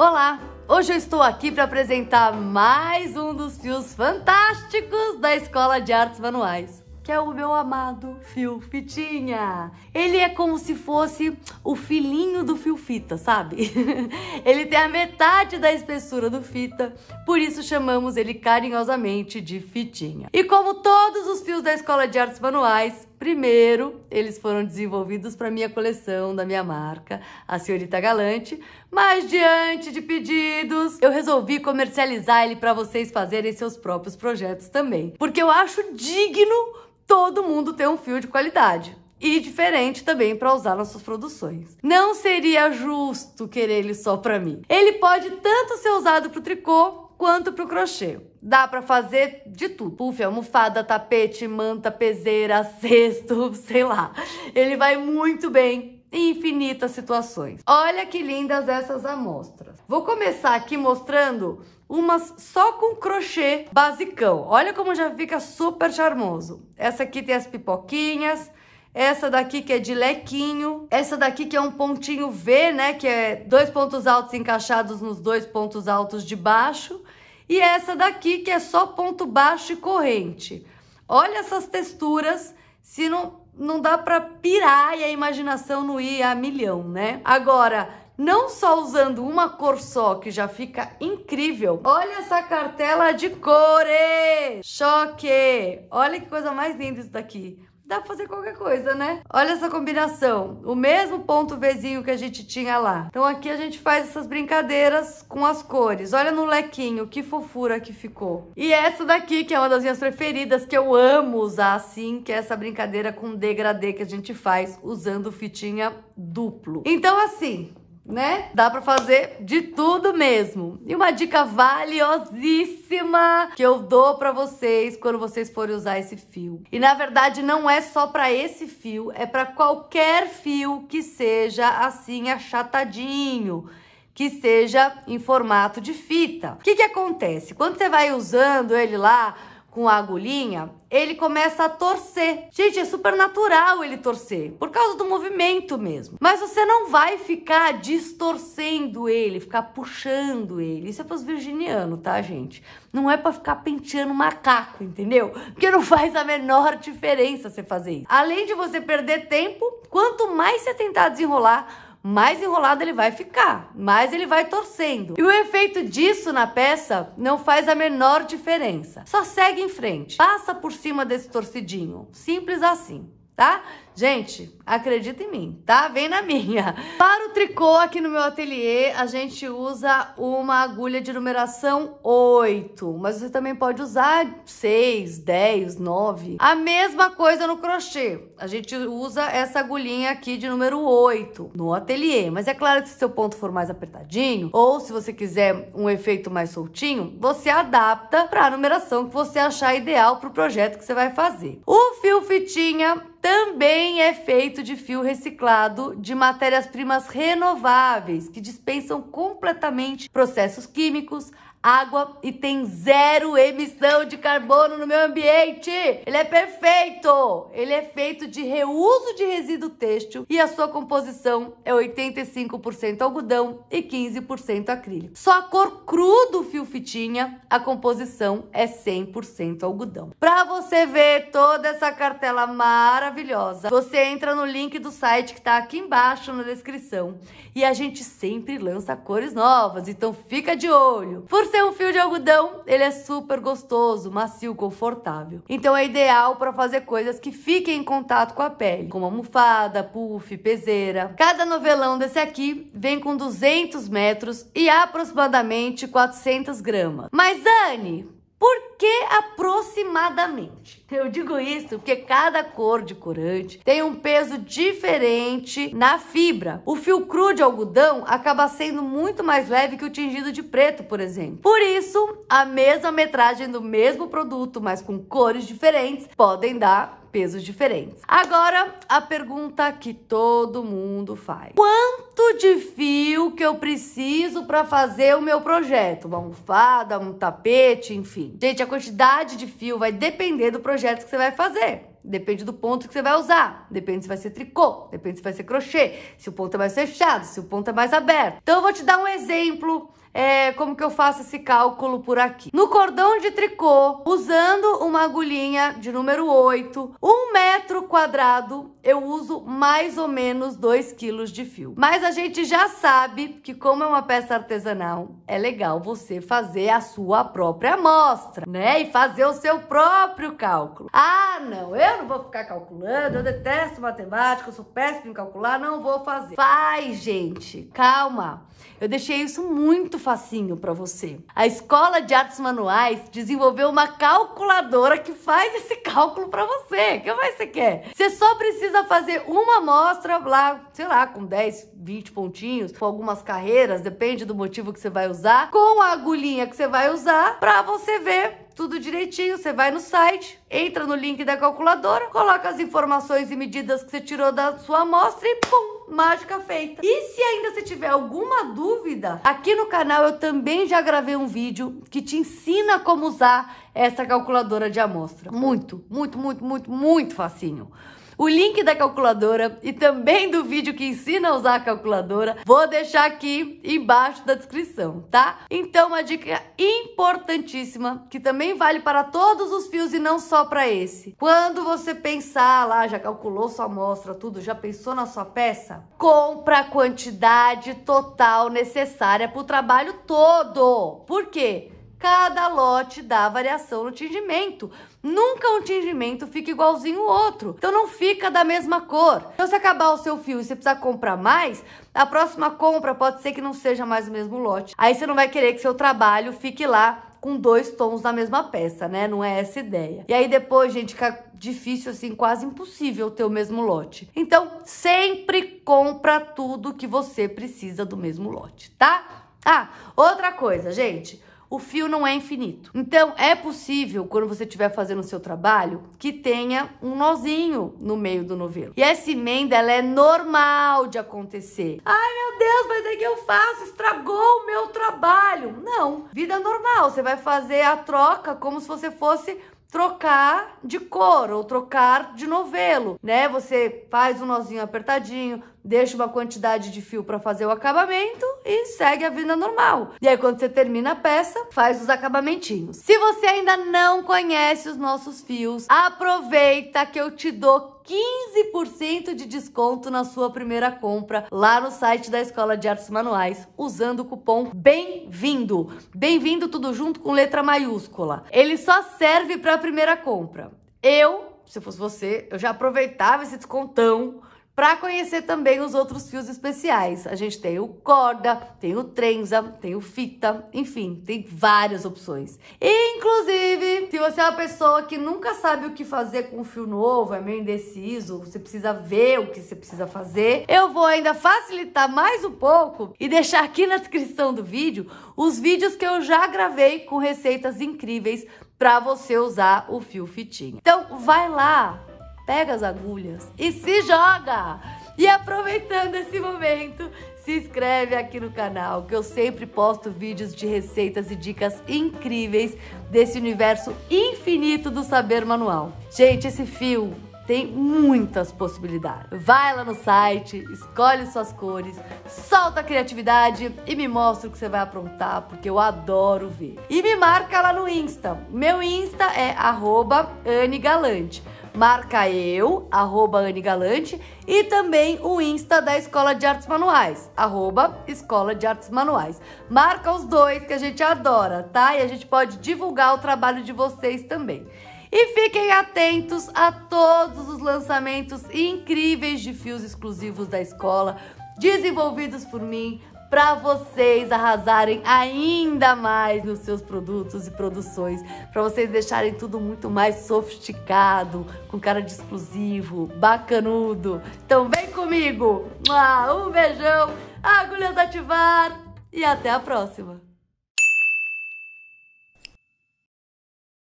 Olá! Hoje eu estou aqui para apresentar mais um dos fios fantásticos da Escola de Artes Manuais, que é o meu amado fio fitinha. Ele é como se fosse o filhinho do fio fita, sabe? ele tem a metade da espessura do fita, por isso chamamos ele carinhosamente de fitinha. E como todos os fios da Escola de Artes Manuais, Primeiro, eles foram desenvolvidos para minha coleção da minha marca, a Senhorita Galante, mas diante de pedidos, eu resolvi comercializar ele para vocês fazerem seus próprios projetos também, porque eu acho digno todo mundo ter um fio de qualidade e diferente também para usar nas suas produções. Não seria justo querer ele só para mim. Ele pode tanto ser usado para o tricô quanto para o crochê. Dá para fazer de tudo. Puff, almofada, tapete, manta, peseira, cesto, sei lá. Ele vai muito bem em infinitas situações. Olha que lindas essas amostras. Vou começar aqui mostrando umas só com crochê basicão. Olha como já fica super charmoso. Essa aqui tem as pipoquinhas, essa daqui que é de lequinho, essa daqui que é um pontinho V, né, que é dois pontos altos encaixados nos dois pontos altos de baixo, e essa daqui que é só ponto baixo e corrente. Olha essas texturas, se não, não dá para pirar e a imaginação não ir a milhão, né? Agora, não só usando uma cor só, que já fica incrível. Olha essa cartela de cores! Choque! Olha que coisa mais linda isso daqui dá pra fazer qualquer coisa, né? Olha essa combinação. O mesmo ponto Vzinho que a gente tinha lá. Então aqui a gente faz essas brincadeiras com as cores. Olha no lequinho, que fofura que ficou. E essa daqui, que é uma das minhas preferidas, que eu amo usar assim, que é essa brincadeira com degradê que a gente faz usando fitinha duplo. Então assim, né? Dá para fazer de tudo mesmo. E uma dica valiosíssima que eu dou para vocês quando vocês forem usar esse fio. E na verdade não é só para esse fio, é para qualquer fio que seja assim achatadinho que seja em formato de fita. O que, que acontece? Quando você vai usando ele lá com a agulhinha, ele começa a torcer. Gente, é super natural ele torcer, por causa do movimento mesmo. Mas você não vai ficar distorcendo ele, ficar puxando ele. Isso é para os virginianos, tá, gente? Não é para ficar penteando macaco, entendeu? Porque não faz a menor diferença você fazer isso. Além de você perder tempo, quanto mais você tentar desenrolar, mais enrolado ele vai ficar, mais ele vai torcendo. E o efeito disso na peça não faz a menor diferença. Só segue em frente, passa por cima desse torcidinho, simples assim tá? Gente, acredita em mim, tá? Vem na minha. Para o tricô aqui no meu ateliê, a gente usa uma agulha de numeração 8, mas você também pode usar 6, 10, 9. A mesma coisa no crochê. A gente usa essa agulhinha aqui de número 8 no ateliê, mas é claro que se seu ponto for mais apertadinho ou se você quiser um efeito mais soltinho, você adapta para a numeração que você achar ideal para o projeto que você vai fazer. O fio fitinha também é feito de fio reciclado de matérias-primas renováveis, que dispensam completamente processos químicos, água e tem zero emissão de carbono no meu ambiente. Ele é perfeito. Ele é feito de reuso de resíduo têxtil e a sua composição é 85% algodão e 15% acrílico. Só a cor cru do fio fitinha, a composição é 100% algodão. Para você ver toda essa cartela maravilhosa, você entra no link do site que tá aqui embaixo na descrição. E a gente sempre lança cores novas, então fica de olho. Por ser um fio de algodão, ele é super gostoso, macio, confortável. Então é ideal para fazer coisas que fiquem em contato com a pele, como almofada, puff, peseira. Cada novelão desse aqui vem com 200 metros e aproximadamente 400 gramas. Mas Anne, por que aproximadamente? Eu digo isso porque cada cor de corante tem um peso diferente na fibra. O fio cru de algodão acaba sendo muito mais leve que o tingido de preto, por exemplo. Por isso, a mesma metragem do mesmo produto, mas com cores diferentes, podem dar pesos diferentes. Agora, a pergunta que todo mundo faz. Quanto de fio que eu preciso para fazer o meu projeto? Uma almofada, um tapete, enfim. Gente, a quantidade de fio vai depender do projeto que você vai fazer. Depende do ponto que você vai usar. Depende se vai ser tricô, depende se vai ser crochê, se o ponto é mais fechado, se o ponto é mais aberto. Então eu vou te dar um exemplo é, como que eu faço esse cálculo por aqui? No cordão de tricô, usando uma agulhinha de número 8, um metro quadrado, eu uso mais ou menos 2 quilos de fio. Mas a gente já sabe que como é uma peça artesanal, é legal você fazer a sua própria amostra, né? E fazer o seu próprio cálculo. Ah, não, eu não vou ficar calculando, eu detesto matemática, eu sou péssimo em calcular, não vou fazer. Faz, gente, calma. Eu deixei isso muito facinho para você. A Escola de Artes Manuais desenvolveu uma calculadora que faz esse cálculo para você. O que mais você quer? Você só precisa fazer uma amostra lá, sei lá, com 10, 20 pontinhos, com algumas carreiras, depende do motivo que você vai usar, com a agulhinha que você vai usar para você ver tudo direitinho. Você vai no site, entra no link da calculadora, coloca as informações e medidas que você tirou da sua amostra e pum! mágica feita. E se ainda você tiver alguma dúvida, aqui no canal eu também já gravei um vídeo que te ensina como usar essa calculadora de amostra. Muito, muito, muito, muito, muito facinho o link da calculadora e também do vídeo que ensina a usar a calculadora, vou deixar aqui embaixo da descrição, tá? Então, uma dica importantíssima que também vale para todos os fios e não só para esse. Quando você pensar lá, já calculou sua amostra, tudo, já pensou na sua peça? Compra a quantidade total necessária para o trabalho todo. Por quê? cada lote dá variação no tingimento. Nunca um tingimento fica igualzinho ao outro. Então não fica da mesma cor. Então se acabar o seu fio e você precisar comprar mais, a próxima compra pode ser que não seja mais o mesmo lote. Aí você não vai querer que seu trabalho fique lá com dois tons da mesma peça, né? Não é essa ideia. E aí depois, gente, fica difícil assim, quase impossível ter o mesmo lote. Então, sempre compra tudo que você precisa do mesmo lote, tá? Ah, outra coisa, gente o fio não é infinito. Então, é possível, quando você estiver fazendo o seu trabalho, que tenha um nozinho no meio do novelo. E essa emenda, ela é normal de acontecer. Ai, meu Deus, mas é que eu faço, estragou o meu trabalho. Não, vida normal, você vai fazer a troca como se você fosse trocar de cor ou trocar de novelo, né? Você faz um nozinho apertadinho, deixa uma quantidade de fio para fazer o acabamento e segue a vida normal. E aí quando você termina a peça, faz os acabamentinhos. Se você ainda não conhece os nossos fios, aproveita que eu te dou 15% de desconto na sua primeira compra lá no site da Escola de Artes Manuais, usando o cupom BEM-vindo. Bem-vindo tudo junto com letra maiúscula. Ele só serve para a primeira compra. Eu, se fosse você, eu já aproveitava esse descontão para conhecer também os outros fios especiais. A gente tem o corda, tem o trenza, tem o fita, enfim, tem várias opções. Inclusive, se você é uma pessoa que nunca sabe o que fazer com um fio novo, é meio indeciso, você precisa ver o que você precisa fazer, eu vou ainda facilitar mais um pouco e deixar aqui na descrição do vídeo os vídeos que eu já gravei com receitas incríveis para você usar o fio fitinha. Então, vai lá, pega as agulhas e se joga! E aproveitando esse momento, se inscreve aqui no canal, que eu sempre posto vídeos de receitas e dicas incríveis desse universo infinito do saber manual. Gente, esse fio tem muitas possibilidades. Vai lá no site, escolhe suas cores, solta a criatividade e me mostra o que você vai aprontar, porque eu adoro ver. E me marca lá no Insta. Meu Insta é arroba marca eu, arroba Anne Galante, e também o Insta da Escola de Artes Manuais, arroba Escola de Artes Manuais. Marca os dois que a gente adora, tá? E a gente pode divulgar o trabalho de vocês também. E fiquem atentos a todos os lançamentos incríveis de fios exclusivos da escola, desenvolvidos por mim, para vocês arrasarem ainda mais nos seus produtos e produções, para vocês deixarem tudo muito mais sofisticado, com cara de exclusivo, bacanudo. Então vem comigo! Um beijão, agulhas ativar e até a próxima!